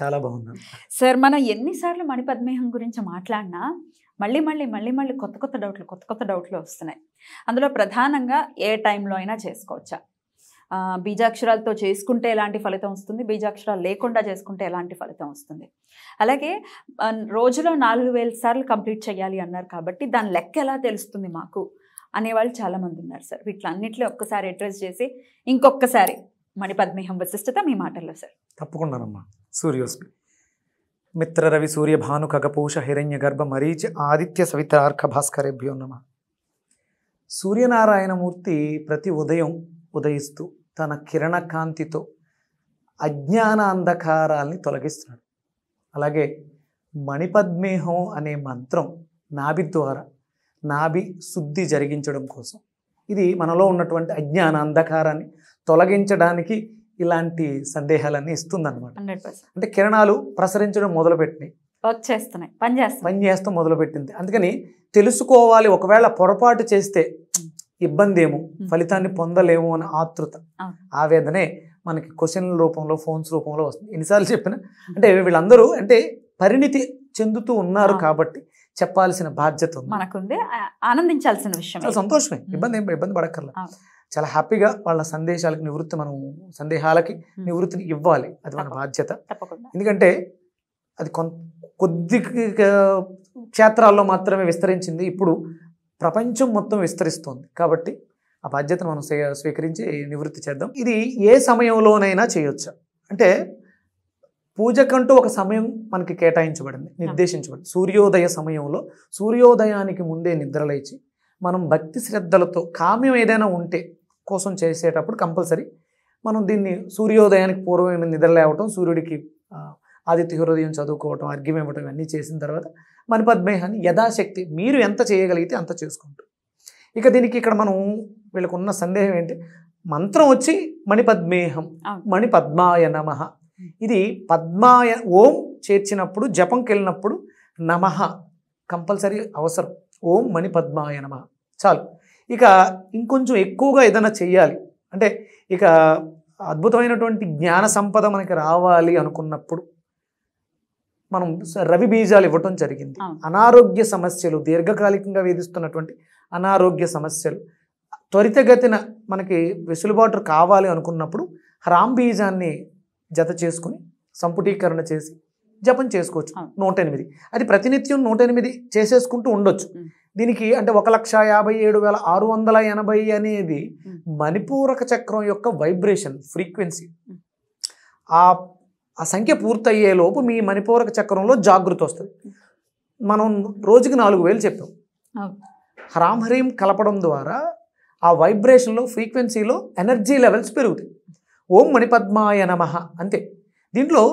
చాలా బాగున్నాను సార్ మనం ఎన్నిసార్లు మణిపద్మేహం గురించి మాట్లాడినా మళ్ళీ మళ్ళీ మళ్ళీ మళ్ళీ కొత్త కొత్త డౌట్లు కొత్త కొత్త డౌట్లు వస్తున్నాయి అందులో ప్రధానంగా ఏ టైంలో అయినా చేసుకోవచ్చా బీజాక్షరాలతో చేసుకుంటే ఎలాంటి ఫలితం వస్తుంది బీజాక్షరాలు లేకుండా చేసుకుంటే ఎలాంటి ఫలితం వస్తుంది అలాగే రోజులో నాలుగు వేల సార్లు కంప్లీట్ చేయాలి అన్నారు కాబట్టి దాని లెక్క ఎలా తెలుస్తుంది మాకు అనేవాళ్ళు చాలామంది ఉన్నారు సార్ వీటిలన్నింటిలో ఒక్కసారి అడ్రస్ చేసి ఇంకొకసారి మణిపద్మేహం విశిష్టత మీ మాటల్లో సార్ తప్పకుండానమ్మా సూర్యోస్మి సూర్య భాను కగపూష హిరణ్య గర్భ మరీచి ఆదిత్య సవితార్క భాస్కరేభ్యో నమ సూర్యనారాయణమూర్తి ప్రతి ఉదయం ఉదయిస్తూ తన కిరణకాంతితో అజ్ఞాన అంధకారాల్ని తొలగిస్తున్నాడు అలాగే మణిపద్మేహం అనే మంత్రం నాభి ద్వారా నాభి శుద్ధి జరిగించడం కోసం ఇది మనలో ఉన్నటువంటి అజ్ఞాన అంధకారాన్ని తొలగించడానికి ఇలాంటి సందేహాలన్నీ ఇస్తుంది అనమాట అంటే కిరణాలు ప్రసరించడం పెట్టినాయి పని పనిచేస్తాయి పనిచేస్తాం పెట్టింది అందుకని తెలుసుకోవాలి ఒకవేళ పొరపాటు చేస్తే ఇబ్బంది ఏమో ఫలితాన్ని పొందలేము అనే ఆతృత ఆవేదనే మనకి క్వశ్చన్ల రూపంలో ఫోన్స్ రూపంలో వస్తుంది ఎన్నిసార్లు చెప్పిన అంటే వీళ్ళందరూ అంటే పరిణితి చెందుతూ ఉన్నారు కాబట్టి చెప్పాల్సిన బాధ్యత ఉంది మనకుంది ఆనందించాల్సిన విషయం సంతోషమే ఇబ్బంది ఇబ్బంది పడక్కర్లేదు చాలా హ్యాపీగా వాళ్ళ సందేశాలకు నివృత్తి మనం సందేహాలకి నివృత్తిని ఇవ్వాలి అది మన బాధ్యత ఎందుకంటే అది కొద్ది క్షేత్రాల్లో మాత్రమే విస్తరించింది ఇప్పుడు ప్రపంచం మొత్తం విస్తరిస్తుంది కాబట్టి ఆ బాధ్యతను మనం స్వీకరించి నివృత్తి చేద్దాం ఇది ఏ సమయంలోనైనా చేయొచ్చు అంటే పూజకంటూ ఒక సమయం మనకి కేటాయించబడింది నిర్దేశించబడింది సూర్యోదయ సమయంలో సూర్యోదయానికి ముందే నిద్రలేచి మనం భక్తి శ్రద్ధలతో కామ్యం ఏదైనా ఉంటే కోసం చేసేటప్పుడు కంపల్సరీ మనం దీన్ని సూర్యోదయానికి పూర్వమైన లేవటం సూర్యుడికి ఆదిత్య హృదయం చదువుకోవటం అర్ఘ్యం ఇవ్వటం ఇవన్నీ చేసిన తర్వాత మన పద్మేహాన్ని యథాశక్తి మీరు ఎంత చేయగలిగితే అంత చేసుకుంటాం ఇక దీనికి ఇక్కడ మనం వీళ్ళకున్న సందేహం ఏంటి మంత్రం వచ్చి మణిపద్మేహం మణిపద్మాయ నమ ఇది పద్మాయ ఓం చేర్చినప్పుడు జపంకి వెళ్ళినప్పుడు నమ కంపల్సరీ అవసరం ఓం మణిపద్మాయ నమ చాలు ఇక ఇంకొంచెం ఎక్కువగా ఏదైనా చేయాలి అంటే ఇక అద్భుతమైనటువంటి జ్ఞాన సంపద మనకి రావాలి అనుకున్నప్పుడు మనం రవి బీజాలు ఇవ్వటం జరిగింది అనారోగ్య సమస్యలు దీర్ఘకాలికంగా వేధిస్తున్నటువంటి అనారోగ్య సమస్యలు త్వరితగతిన మనకి వెసులుబాటు కావాలి అనుకున్నప్పుడు రామ్ బీజాన్ని జత చేసుకుని సంపుటీకరణ చేసి జపం చేసుకోవచ్చు నూట ఎనిమిది అది ప్రతినిత్యం నూట ఎనిమిది చేసేసుకుంటూ ఉండొచ్చు దీనికి అంటే ఒక లక్ష యాభై ఏడు వేల ఆరు వందల ఎనభై అనేది మణిపూరక చక్రం యొక్క వైబ్రేషన్ ఫ్రీక్వెన్సీ ఆ ఆ సంఖ్య పూర్తయ్యే లోపు మీ మణిపూరక చక్రంలో జాగృతి వస్తుంది మనం రోజుకి నాలుగు వేలు చెప్పాం హ్రామ్ హ్రీం కలపడం ద్వారా ఆ వైబ్రేషన్లో ఫ్రీక్వెన్సీలో ఎనర్జీ లెవెల్స్ పెరుగుతాయి ఓం మణిపద్మాయ నమ అంతే దీంట్లో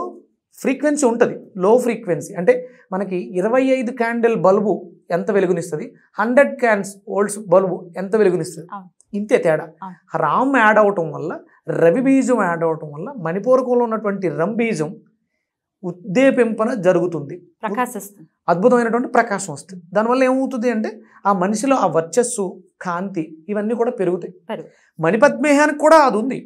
ఫ్రీక్వెన్సీ ఉంటుంది లో ఫ్రీక్వెన్సీ అంటే మనకి ఇరవై ఐదు క్యాండిల్ బల్బు ఎంత వెలుగునిస్తుంది హండ్రెడ్ క్యాన్స్ ఓల్డ్స్ బల్బు ఎంత వెలుగునిస్తుంది ఇంతే తేడా రామ్ యాడ్ అవటం వల్ల రవి బీజం యాడ్ అవటం వల్ల మణిపూర్కంలో ఉన్నటువంటి రమ్ బీజం ఉద్దేపింపన జరుగుతుంది అద్భుతమైనటువంటి ప్రకాశం వస్తుంది దానివల్ల ఏమవుతుంది అంటే ఆ మనిషిలో ఆ వర్చస్సు కాంతి ఇవన్నీ కూడా పెరుగుతాయి మణిపద్మేహానికి కూడా అది ఉంది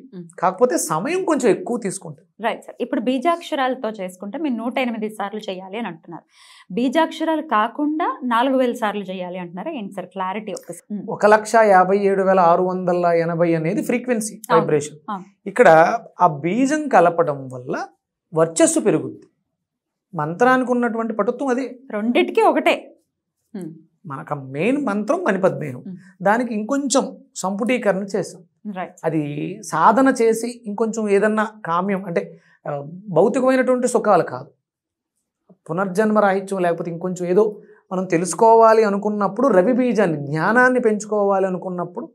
కాకపోతే సమయం కొంచెం ఎక్కువ తీసుకుంటుంది రైట్ సార్ ఇప్పుడు బీజాక్షరాలతో చేసుకుంటే మీరు నూట ఎనిమిది సార్లు చేయాలి అని అంటున్నారు బీజాక్షరాలు కాకుండా నాలుగు వేల సార్లు చేయాలి అంటున్నారు ఏంటి సార్ క్లారిటీ ఒక లక్ష యాభై ఏడు వేల ఆరు వందల ఎనభై అనేది ఫ్రీక్వెన్సీ వైబ్రేషన్ ఇక్కడ ఆ బీజం కలపడం వల్ల వర్చస్సు పెరుగుద్ది మంత్రానికి ఉన్నటువంటి పటుత్వం అదే రెండింటికి ఒకటే మనకు మెయిన్ మంత్రం మణిపద్మేహం దానికి ఇంకొంచెం సంపుటీకరణ చేస్తాం అది సాధన చేసి ఇంకొంచెం ఏదన్నా కామ్యం అంటే భౌతికమైనటువంటి సుఖాలు కాదు పునర్జన్మ రాహిత్యం లేకపోతే ఇంకొంచెం ఏదో మనం తెలుసుకోవాలి అనుకున్నప్పుడు రవి బీజాన్ని జ్ఞానాన్ని పెంచుకోవాలి అనుకున్నప్పుడు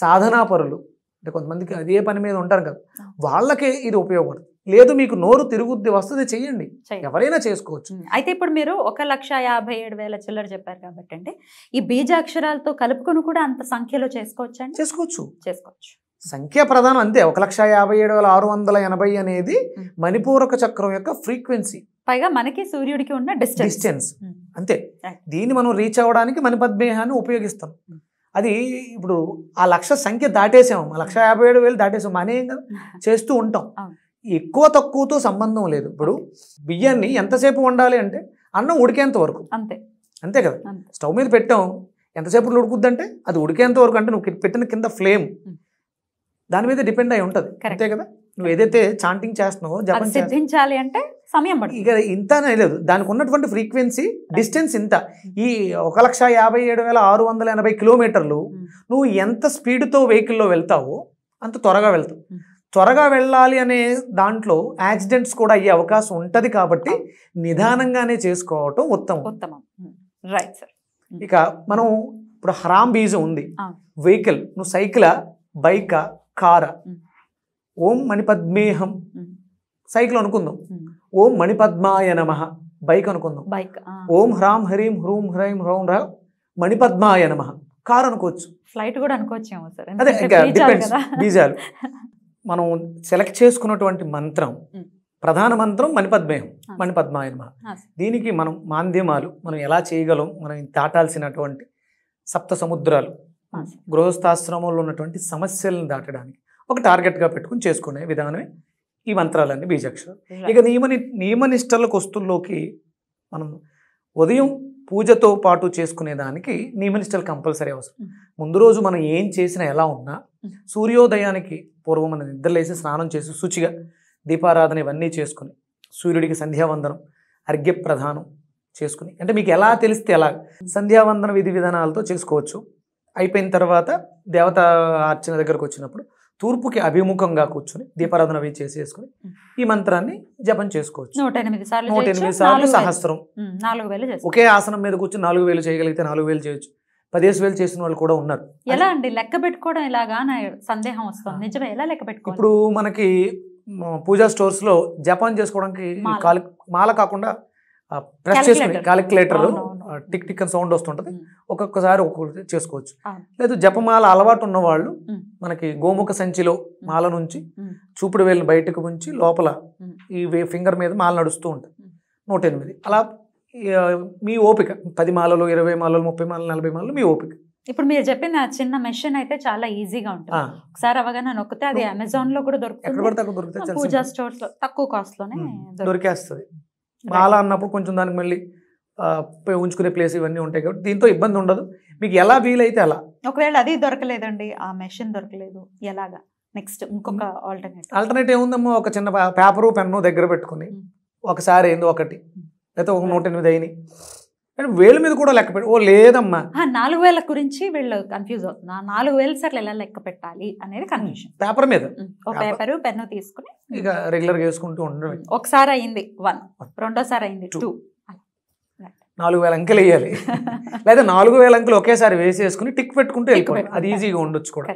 సాధనాపరులు అంటే కొంతమందికి అదే పని మీద ఉంటారు కదా వాళ్ళకే ఇది ఉపయోగపడుతుంది లేదు మీకు నోరు తిరుగుద్ది వస్తుంది చెయ్యండి ఎవరైనా చేసుకోవచ్చు అయితే ఇప్పుడు మీరు ఒక లక్ష యాభై ఏడు వేల చిల్లర చెప్పారు కాబట్టి అండి ఈ బీజాక్షరాలతో కలుపుకొని కూడా అంత సంఖ్యలో చేసుకోవచ్చు అండి చేసుకోవచ్చు చేసుకోవచ్చు సంఖ్య ప్రధానం అంతే ఒక లక్ష యాభై ఏడు వేల ఆరు వందల ఎనభై అనేది మణిపూరక చక్రం యొక్క ఫ్రీక్వెన్సీ పైగా మనకి సూర్యుడికి ఉన్న డిస్టెన్స్ అంతే దీన్ని మనం రీచ్ అవ్వడానికి మణిపద్మేహాన్ని ఉపయోగిస్తాం అది ఇప్పుడు ఆ లక్ష సంఖ్య దాటేసాము లక్ష యాభై ఏడు వేలు దాటేసాం మనేం కదా చేస్తూ ఉంటాం ఎక్కువ తక్కువతో సంబంధం లేదు ఇప్పుడు బియ్యాన్ని ఎంతసేపు వండాలి అంటే అన్నం ఉడికేంత వరకు అంతే అంతే కదా స్టవ్ మీద పెట్టాం ఎంతసేపు ఉడుకుద్దంటే అది ఉడికేంత వరకు అంటే నువ్వు పెట్టిన కింద ఫ్లేమ్ దాని మీద డిపెండ్ అయి ఉంటుంది అంతే కదా నువ్వు ఏదైతే చాంటింగ్ చేస్తున్నావో జపం సిద్ధించాలి అంటే సమయం ఇక ఇంత లేదు దానికి ఉన్నటువంటి ఫ్రీక్వెన్సీ డిస్టెన్స్ ఇంత ఈ ఒక లక్ష యాభై ఏడు వేల ఆరు వందల ఎనభై కిలోమీటర్లు నువ్వు ఎంత స్పీడ్తో వెహికల్లో వెళ్తావో అంత త్వరగా వెళ్తావు త్వరగా వెళ్ళాలి అనే దాంట్లో యాక్సిడెంట్స్ కూడా అయ్యే అవకాశం ఉంటుంది కాబట్టి నిదానంగానే చేసుకోవటం ఉత్తమం ఉత్తమం రైట్ సార్ ఇక మనం ఇప్పుడు హరామ్ బీజం ఉంది వెహికల్ నువ్వు సైకిలా బైకా కారా ఓం మణిపద్మేహం సైకిల్ అనుకుందాం ఓం మణిపద్మాయ నమ బైక్ అనుకుందాం బైక్ ఓం హ్రాం హ్రీం హ్రూం హ్రైం హ్రౌం హ్రా మణిపద్మాయ నమ కార్ అనుకోవచ్చు ఫ్లైట్ కూడా అనుకోవచ్చు అదే డిపెండ్స్ బీజాలు మనం సెలెక్ట్ చేసుకున్నటువంటి మంత్రం ప్రధాన మంత్రం మణిపద్మేహం మణిపద్మాయన దీనికి మనం మాధ్యమాలు మనం ఎలా చేయగలం మనం దాటాల్సినటువంటి సప్త సముద్రాలు గృహస్థాశ్రమంలో ఉన్నటువంటి సమస్యలను దాటడానికి ఒక టార్గెట్గా పెట్టుకుని చేసుకునే విధానమే ఈ మంత్రాలన్నీ బీజాక్షరాలు ఇక నియమని నియమనిష్టల కొస్తుల్లోకి మనం ఉదయం పూజతో పాటు చేసుకునే దానికి నియమనిష్టలు కంపల్సరీ అవసరం ముందు రోజు మనం ఏం చేసినా ఎలా ఉన్నా సూర్యోదయానికి పూర్వం మనం నిద్రలేసి స్నానం చేసి శుచిగా దీపారాధన ఇవన్నీ చేసుకుని సూర్యుడికి సంధ్యావందనం అర్ఘ్యప్రధానం చేసుకుని అంటే మీకు ఎలా తెలిస్తే ఎలా సంధ్యావందన విధి విధానాలతో చేసుకోవచ్చు అయిపోయిన తర్వాత దేవత అర్చన దగ్గరకు వచ్చినప్పుడు తూర్పుకి అభిముఖంగా కూర్చుని దీపారాధన అవి చేసేసుకుని ఈ మంత్రాన్ని జపం చేసుకోవచ్చు నూట ఎనిమిది సార్లు నూట ఎనిమిది సార్లు సహస్రం నాలుగు వేలు ఒకే ఆసనం మీద కూర్చుని నాలుగు వేలు చేయగలిగితే నాలుగు వేలు చేయొచ్చు పదిహేను వేలు చేసిన వాళ్ళు కూడా ఉన్నారు ఎలా అండి లెక్క పెట్టుకోవడం ఇలాగా నా సందేహం వస్తుంది నిజమే ఎలా లెక్క పెట్టుకో ఇప్పుడు మనకి పూజా స్టోర్స్లో జపాన్ చేసుకోవడానికి కాలి మాల కాకుండా ప్రెస్ చేసుకుని క్యాలిక్యులేటర్ టిక్ టిక్ అని సౌండ్ వస్తుంటుంది ఒక్కొక్కసారి ఒక్కొక్కటి చేసుకోవచ్చు లేదు జపమాల అలవాటు ఉన్న వాళ్ళు మనకి గోముఖ సంచిలో మాల నుంచి చూపుడు వేలిని బయటకు ఉంచి లోపల ఈ ఫింగర్ మీద మాల నడుస్తూ ఉంటుంది నూట ఎనిమిది అలా మీ ఓపిక పది మాలలు ఇరవై మాలలు ముప్పై మాలలు నలభై మాలలు మీ ఓపిక ఇప్పుడు మీరు చెప్పిన ఆ చిన్న మెషిన్ అయితే చాలా ఈజీగా ఉంటుంది ఒకసారి అవగాహన నొక్కితే అది అమెజాన్ లో కూడా దొరుకుతుంది పూజా స్టోర్స్ లో తక్కువ కాస్ట్ లోనే దొరికేస్తుంది మాల అన్నప్పుడు కొంచెం దానికి మళ్ళీ ఉంచుకునే ప్లేస్ ఇవన్నీ ఉంటాయి కాబట్టి దీంతో ఇబ్బంది ఉండదు మీకు ఎలా వీలైతే అలా ఒకవేళ అది దొరకలేదండి ఆ మెషిన్ దొరకలేదు ఎలాగా నెక్స్ట్ ఇంకొక ఆల్టర్నేట్ ఆల్టర్నేట్ ఏముందమ్మో ఒక చిన్న పేపరు పెన్ను దగ్గర పెట్టుకుని ఒకసారి ఏందో ఒకటి లేకపోతే ఒక నూట ఎనిమిది అయినాయి అంటే వేల మీద కూడా లెక్క పెట్టి ఓ లేదమ్మా నాలుగు వేల గురించి వీళ్ళు కన్ఫ్యూజ్ అవుతున్నా నాలుగు వేలు సార్లు ఎలా లెక్క పెట్టాలి అనేది కన్ఫ్యూజన్ పేపర్ మీద ఒక పెన్ను తీసుకుని ఇక రెగ్యులర్గా వేసుకుంటూ ఉండడం ఒకసారి అయింది వన్ రెండోసారి అయింది టూ నాలుగు వేల అంకెలు వేయాలి లేదా నాలుగు వేల అంకెలు ఒకేసారి వేసేసుకుని టిక్ పెట్టుకుంటూ వెళ్ళిపోయి అది ఈజీగా ఉండొచ్చు కూడా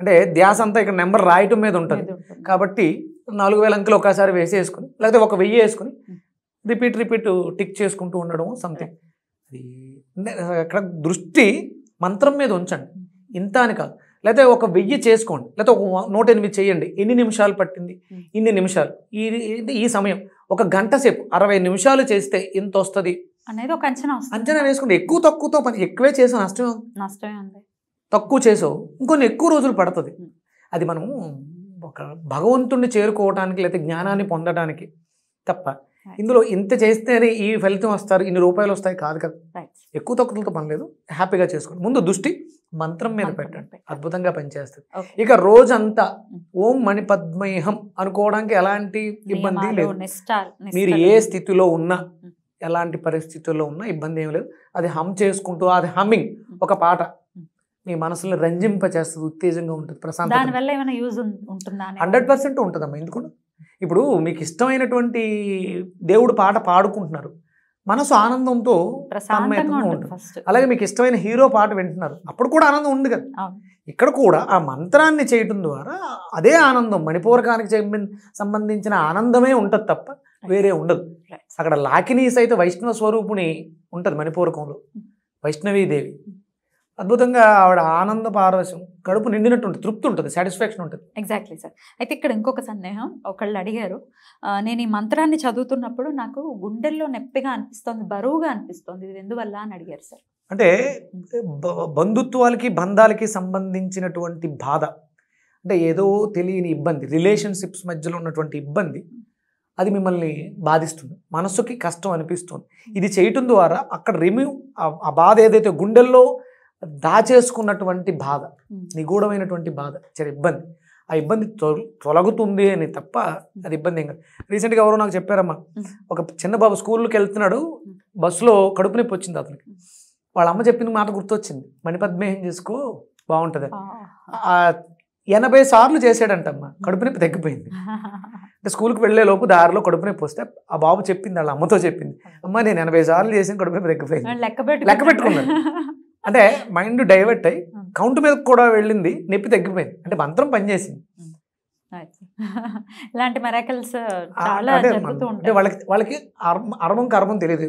అంటే ధ్యాస అంతా ఇక్కడ నెంబర్ రాయటం మీద ఉంటుంది కాబట్టి నాలుగు వేల అంకెలు ఒకేసారి వేసేసుకుని లేకపోతే ఒక వెయ్యి వేసుకుని రిపీట్ రిపీట్ టిక్ చేసుకుంటూ ఉండడం సంథింగ్ అది అక్కడ దృష్టి మంత్రం మీద ఉంచండి ఇంత అని కాదు లేకపోతే ఒక వెయ్యి చేసుకోండి లేకపోతే ఒక నూట ఎనిమిది చేయండి ఎన్ని నిమిషాలు పట్టింది hmm. ఇన్ని నిమిషాలు ఈ ఈ సమయం ఒక గంట సేపు అరవై నిమిషాలు చేస్తే ఇంత వస్తుంది అనేది ఒక అంచనా అంచనా వేసుకోండి ఎక్కువ తక్కువతో పని ఎక్కువే చేసావు నష్టం నష్టమే ఉంది తక్కువ చేసావు ఇంకొన్ని ఎక్కువ రోజులు పడుతుంది hmm. అది మనము ఒక భగవంతుణ్ణి చేరుకోవడానికి లేకపోతే జ్ఞానాన్ని పొందడానికి తప్ప ఇందులో ఇంత చేస్తేనే ఈ ఫలితం వస్తారు ఇన్ని రూపాయలు వస్తాయి కాదు కదా ఎక్కువ తక్కువలతో పని లేదు హ్యాపీగా చేసుకోండి ముందు దృష్టి మంత్రం మీద పెట్టండి అద్భుతంగా పనిచేస్తుంది ఇక రోజంతా ఓం మణి పద్మేహం అనుకోవడానికి ఎలాంటి ఇబ్బంది లేదు మీరు ఏ స్థితిలో ఉన్నా hmm. ఎలాంటి పరిస్థితుల్లో ఉన్నా ఇబ్బంది ఏం లేదు అది హమ్ చేసుకుంటూ అది హమ్మింగ్ hmm. ఒక పాట hmm. మీ మనసులో రంజింప చేస్తుంది ఉత్తేజంగా ఉంటుంది ప్రశాంతంగా హండ్రెడ్ పర్సెంట్ ఉంటుందమ్మా ఎందుకు ఇప్పుడు మీకు ఇష్టమైనటువంటి దేవుడు పాట పాడుకుంటున్నారు మనసు ఆనందంతో అలాగే మీకు ఇష్టమైన హీరో పాట వింటున్నారు అప్పుడు కూడా ఆనందం ఉంది కదా ఇక్కడ కూడా ఆ మంత్రాన్ని చేయటం ద్వారా అదే ఆనందం మణిపూరకానికి సంబంధించిన ఆనందమే ఉంటుంది తప్ప వేరే ఉండదు అక్కడ లాకినీస్ అయితే వైష్ణవ స్వరూపుని ఉంటుంది మణిపూరకంలో hmm. వైష్ణవీదేవి hmm. అద్భుతంగా ఆవిడ ఆనంద పారవశం కడుపు నిండినట్టు ఉంటుంది తృప్తి ఉంటుంది సాటిస్ఫాక్షన్ ఉంటుంది ఎగ్జాక్ట్లీ సార్ అయితే ఇక్కడ ఇంకొక సందేహం ఒకళ్ళు అడిగారు నేను ఈ మంత్రాన్ని చదువుతున్నప్పుడు నాకు గుండెల్లో నొప్పిగా అనిపిస్తుంది బరువుగా అనిపిస్తుంది ఇది ఎందువల్ల అని అడిగారు సార్ అంటే hmm. బంధుత్వాలకి బంధాలకి సంబంధించినటువంటి బాధ అంటే ఏదో తెలియని ఇబ్బంది రిలేషన్షిప్స్ మధ్యలో ఉన్నటువంటి ఇబ్బంది అది మిమ్మల్ని బాధిస్తుంది మనస్సుకి కష్టం అనిపిస్తుంది hmm. ఇది చేయటం ద్వారా అక్కడ రిమ్యూ ఆ బాధ ఏదైతే గుండెల్లో దాచేసుకున్నటువంటి బాధ నిగూఢమైనటువంటి బాధ చాలా ఇబ్బంది ఆ ఇబ్బంది తొలగుతుంది అని తప్ప అది ఇబ్బంది ఏం కాదు రీసెంట్గా ఎవరో నాకు చెప్పారమ్మా ఒక చిన్న బాబు స్కూల్కి వెళ్తున్నాడు బస్సులో కడుపు నొప్పి వచ్చింది అతనికి వాళ్ళ అమ్మ చెప్పిన మాట గుర్తొచ్చింది మణిపద్మేహం చేసుకో బాగుంటుంది ఎనభై సార్లు చేసాడంటమ్మ కడుపు నొప్పి తగ్గిపోయింది అంటే స్కూల్కి వెళ్లే లోపు దారిలో కడుపు నొప్పి వస్తే ఆ బాబు చెప్పింది వాళ్ళ అమ్మతో చెప్పింది అమ్మ నేను ఎనభై సార్లు చేసిన కడుపు నొప్పి తగ్గిపోయింది లెక్క పెట్టుకున్నాను అంటే మైండ్ డైవర్ట్ అయ్యి కౌంట్ hmm. మీద కూడా వెళ్ళింది నొప్పి తగ్గిపోయింది అంటే మంత్రం పనిచేసింది hmm. ఇలాంటి మెరాకల్స్ వాళ్ళకి వాళ్ళకి అర్మం కర్మం తెలియదు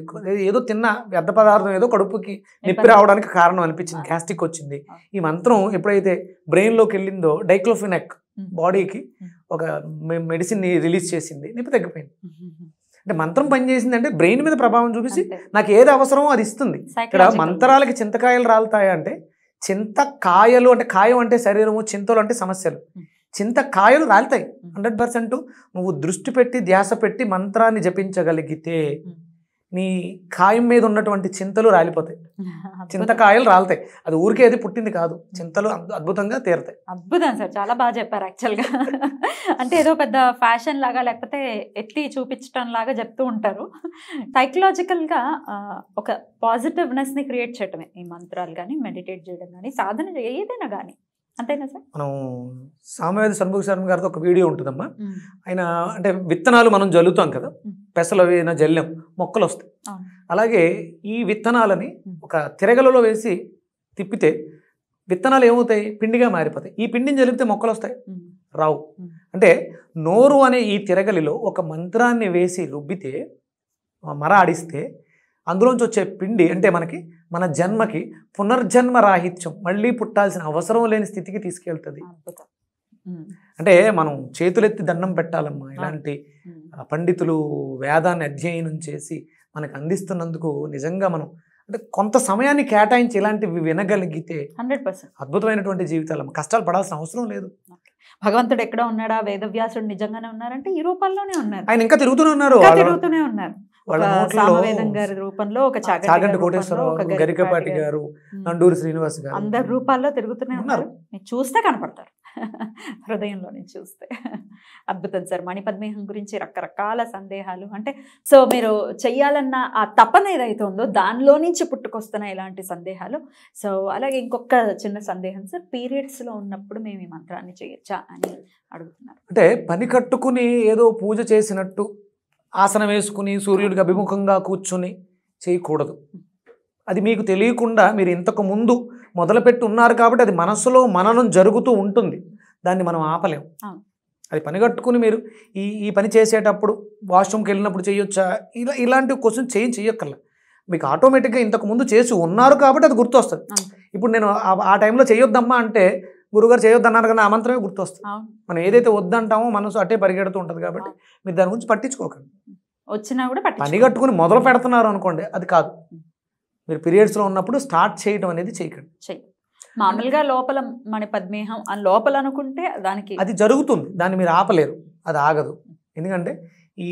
ఏదో తిన్న వ్యర్థ పదార్థం ఏదో కడుపుకి నొప్పి రావడానికి కారణం అనిపించింది గ్యాస్ట్రిక్ వచ్చింది ఈ మంత్రం ఎప్పుడైతే బ్రెయిన్ లోకి వెళ్ళిందో డైక్లోఫినాక్ బాడీకి hmm. ఒక మెడిసిన్ రిలీజ్ చేసింది నొప్పి తగ్గిపోయింది అంటే మంత్రం అంటే బ్రెయిన్ మీద ప్రభావం చూపించి నాకు ఏది అవసరమో అది ఇస్తుంది ఇక్కడ మంత్రాలకి చింతకాయలు రాలుతాయా అంటే చింతకాయలు అంటే కాయం అంటే శరీరము చింతలు అంటే సమస్యలు చింతకాయలు రాలుతాయి హండ్రెడ్ పర్సెంట్ నువ్వు దృష్టి పెట్టి ధ్యాస పెట్టి మంత్రాన్ని జపించగలిగితే నీ కాయం మీద ఉన్నటువంటి చింతలు రాలిపోతాయి చింతకాయలు రాలతాయి అది ఊరికే అది పుట్టింది కాదు చింతలు అద్భుతంగా తీరుతాయి అద్భుతం సార్ చాలా బాగా చెప్పారు యాక్చువల్గా అంటే ఏదో పెద్ద ఫ్యాషన్ లాగా లేకపోతే ఎత్తి చూపించడం లాగా చెప్తూ ఉంటారు సైకలాజికల్గా ఒక పాజిటివ్నెస్ని క్రియేట్ చేయటమే ఈ మంత్రాలు కానీ మెడిటేట్ చేయడం కానీ సాధన ఏదైనా కానీ అంతేనా సార్ మనం సామవేద సన్ముఖ శర్మ గారితో ఒక వీడియో ఉంటుందమ్మా ఆయన అంటే విత్తనాలు మనం జల్లుతాం కదా పెసలు ఏదైనా జల్లెం మొక్కలు వస్తాయి అలాగే ఈ విత్తనాలని ఒక తిరగలలో వేసి తిప్పితే విత్తనాలు ఏమవుతాయి పిండిగా మారిపోతాయి ఈ పిండిని జలిపితే మొక్కలు వస్తాయి రావు అంటే నోరు అనే ఈ తిరగలిలో ఒక మంత్రాన్ని వేసి రుబ్బితే మర ఆడిస్తే అందులోంచి వచ్చే పిండి అంటే మనకి మన జన్మకి పునర్జన్మ రాహిత్యం మళ్ళీ పుట్టాల్సిన అవసరం లేని స్థితికి తీసుకెళ్తుంది అంటే మనం చేతులెత్తి దండం పెట్టాలమ్మా ఇలాంటి పండితులు వేదాన్ని అధ్యయనం చేసి మనకు అందిస్తున్నందుకు నిజంగా మనం అంటే కొంత సమయాన్ని కేటాయించి ఇలాంటివి వినగలిగితే హండ్రెడ్ పర్సెంట్ అద్భుతమైనటువంటి జీవితాలు కష్టాలు పడాల్సిన అవసరం లేదు భగవంతుడు ఎక్కడ ఉన్నాడా వేదవ్యాసుడు నిజంగానే ఉన్నారంటే యూరోపాల్లోనే ఉన్నారు ఆయన ఇంకా తిరుగుతూనే ఉన్నారు తిరుగుతూనే ఉన్నారు రూపంలో ఒక చాగంటి కోటేశ్వరరావు గరికపాటి గారు నండూరు శ్రీనివాస్ గారు అందరి రూపాల్లో తిరుగుతూనే ఉన్నారు చూస్తే కనపడతారు హృదయంలో నుంచి చూస్తే అద్భుతం సార్ మణిపద్మేహం గురించి రకరకాల సందేహాలు అంటే సో మీరు చెయ్యాలన్న ఆ తపన ఏదైతే ఉందో దానిలో నుంచి పుట్టుకొస్తున్న ఇలాంటి సందేహాలు సో అలాగే ఇంకొక చిన్న సందేహం సార్ పీరియడ్స్లో ఉన్నప్పుడు మేము ఈ మంత్రాన్ని చేయొచ్చా అని అడుగుతున్నారు అంటే పని కట్టుకుని ఏదో పూజ చేసినట్టు ఆసనం వేసుకుని సూర్యుడికి అభిముఖంగా కూర్చుని చేయకూడదు అది మీకు తెలియకుండా మీరు ఇంతకు ముందు మొదలుపెట్టి ఉన్నారు కాబట్టి అది మనస్సులో మననం జరుగుతూ ఉంటుంది దాన్ని మనం ఆపలేము అది పని కట్టుకుని మీరు ఈ ఈ పని చేసేటప్పుడు వాష్రూమ్కి వెళ్ళినప్పుడు చేయొచ్చా ఇలా ఇలాంటి క్వశ్చన్ చేయి చేయక్కర్లా మీకు ఆటోమేటిక్గా ఇంతకు ముందు చేసి ఉన్నారు కాబట్టి అది గుర్తొస్తుంది ఇప్పుడు నేను ఆ టైంలో చేయొద్దమ్మా అంటే గురుగారు చేయొద్దన్నారు కానీ ఆ గుర్తు గుర్తొస్తుంది మనం ఏదైతే వద్దంటామో మనసు అట్టే పరిగెడుతూ ఉంటుంది కాబట్టి మీరు దాని గురించి పట్టించుకోకండి వచ్చినా కూడా పని కట్టుకుని మొదలు పెడుతున్నారు అనుకోండి అది కాదు మీరు పీరియడ్స్లో ఉన్నప్పుడు స్టార్ట్ చేయడం అనేది చేయకండి మామూలుగా లోపల మన పద్మేహం లోపల అనుకుంటే దానికి అది జరుగుతుంది దాన్ని మీరు ఆపలేరు అది ఆగదు ఎందుకంటే ఈ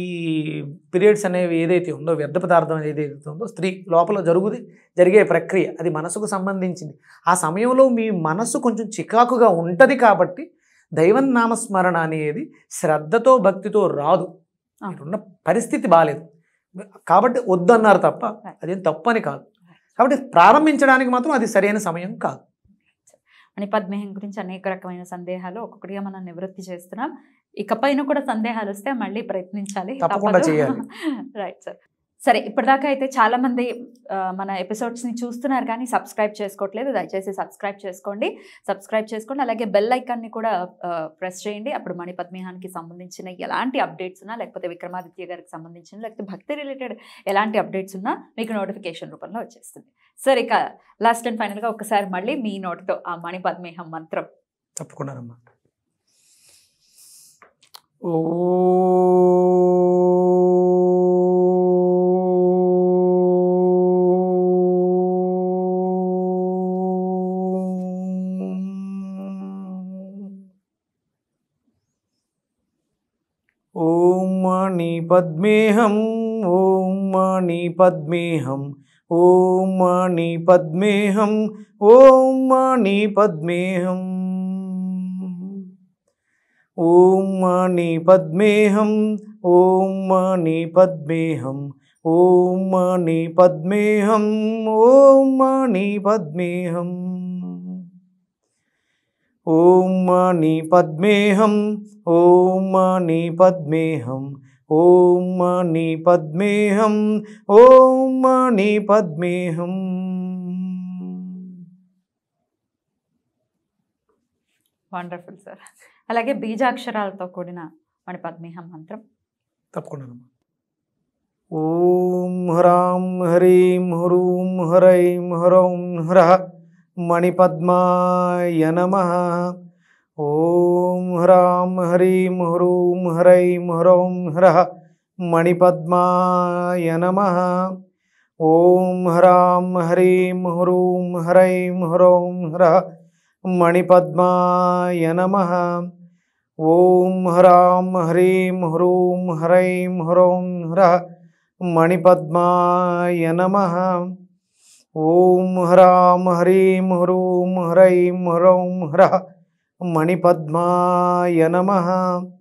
పీరియడ్స్ అనేవి ఏదైతే ఉందో వ్యర్థ పదార్థం ఏదైతే ఉందో స్త్రీ లోపల జరుగుది జరిగే ప్రక్రియ అది మనసుకు సంబంధించింది ఆ సమయంలో మీ మనసు కొంచెం చికాకుగా ఉంటుంది కాబట్టి దైవం నామస్మరణ అనేది శ్రద్ధతో భక్తితో రాదు ఉన్న పరిస్థితి బాగాలేదు కాబట్టి వద్దన్నారు తప్ప అదేం తప్పు అని కాదు కాబట్టి ప్రారంభించడానికి మాత్రం అది సరైన సమయం కాదు అని పద్మేహం గురించి అనేక రకమైన సందేహాలు ఒక్కొక్కటిగా మనం నివృత్తి చేస్తున్నాం ఇకపైన కూడా సందేహాలు వస్తే మళ్ళీ ప్రయత్నించాలి రైట్ సార్ సరే ఇప్పటిదాకా అయితే చాలా మంది మన ఎపిసోడ్స్ ని చూస్తున్నారు కానీ సబ్స్క్రైబ్ చేసుకోవట్లేదు దయచేసి సబ్స్క్రైబ్ చేసుకోండి సబ్స్క్రైబ్ చేసుకోండి అలాగే బెల్ ఐకాన్ని కూడా ప్రెస్ చేయండి అప్పుడు మణి పద్మేహానికి సంబంధించిన ఎలాంటి అప్డేట్స్ ఉన్నా లేకపోతే విక్రమాదిత్య గారికి సంబంధించిన లేకపోతే భక్తి రిలేటెడ్ ఎలాంటి అప్డేట్స్ ఉన్నా మీకు నోటిఫికేషన్ రూపంలో వచ్చేస్తుంది సరే క లాస్ట్ అండ్ ఫైనల్ గా ఒక్కసారి మళ్ళీ మీ నోట్ తో అమ్మని పద్మేహం మంత్రం చెప్పుకుంటారమ్మా ఓ ఓ ఓం మణి పద్మేహం ఓం మణి పద్మేహం ॐ मणि पद्मेहम् ॐ मणि पद्मेहम् ॐ मणि पद्मेहम् ॐ मणि पद्मेहम् ॐ मणि पद्मेहम् ॐ मणि पद्मेहम् ॐ मणि पद्मेहम् ॐ मणि पद्मेहम् ఓం మణి పద్మేహం ఓం మణి పద్మేహం వండర్ఫుల్ సార్ అలాగే బీజాక్షరాలతో కూడిన మణి పద్మేహం మంత్రం తప్పకుండా ఓం హ్రాం హ్రీం హ్రూం హ్రైం హ్రౌం హ్ర మణిపద్మాయ నమ ॐ ह्रां ह्रीं ह्रूं ह्रैं ह्रौं ह्रः मणिपद्माय नमः ॐ ह्रां ह्रीं ह्रूं ह्रैं ह्रौं ह्रः मणिपद्माय नमः ॐ ह्रां ह्रीं ह्रूं ह्रैं ह्रौं ह्रः मणिपद्माय नमः ॐ ह्रां ह्रीं ह्रूं ह्रैं ह्रौं ह्रः మణిపద్మాయ నమ